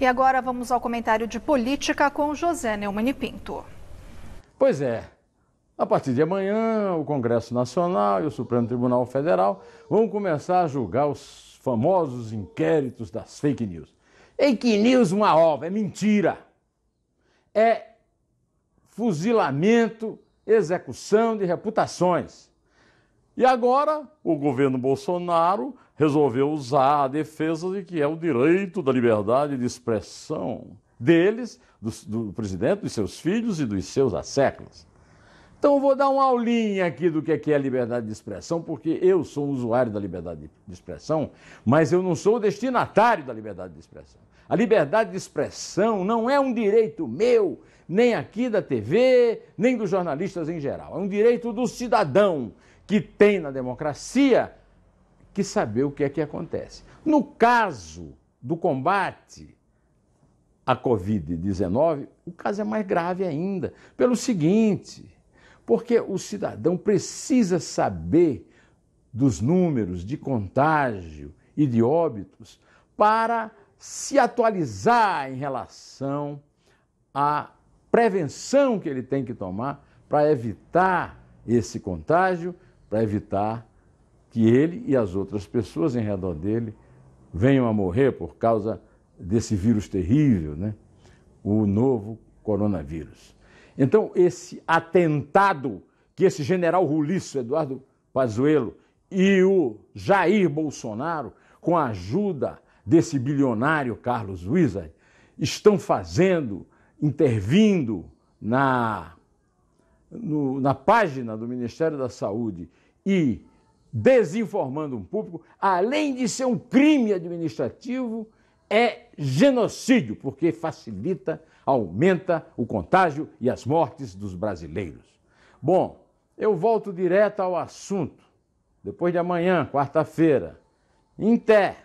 E agora vamos ao comentário de política com José Neumann Pinto. Pois é. A partir de amanhã, o Congresso Nacional e o Supremo Tribunal Federal vão começar a julgar os famosos inquéritos das fake news. Fake news uma obra, é mentira. É fuzilamento, execução de reputações. E agora o governo Bolsonaro resolveu usar a defesa de que é o direito da liberdade de expressão deles, do, do presidente, dos seus filhos e dos seus asseclas. Então eu vou dar uma aulinha aqui do que é, que é liberdade de expressão, porque eu sou usuário da liberdade de expressão, mas eu não sou destinatário da liberdade de expressão. A liberdade de expressão não é um direito meu, nem aqui da TV, nem dos jornalistas em geral. É um direito do cidadão que tem na democracia que saber o que é que acontece. No caso do combate à Covid-19, o caso é mais grave ainda, pelo seguinte: porque o cidadão precisa saber dos números de contágio e de óbitos para se atualizar em relação à prevenção que ele tem que tomar para evitar esse contágio para evitar que ele e as outras pessoas em redor dele venham a morrer por causa desse vírus terrível, né? o novo coronavírus. Então, esse atentado que esse general Rulício Eduardo Pazuello e o Jair Bolsonaro, com a ajuda desse bilionário Carlos Wizard, estão fazendo, intervindo na no, na página do Ministério da Saúde e desinformando um público, além de ser um crime administrativo, é genocídio, porque facilita, aumenta o contágio e as mortes dos brasileiros. Bom, eu volto direto ao assunto. Depois de amanhã, quarta-feira. Inter.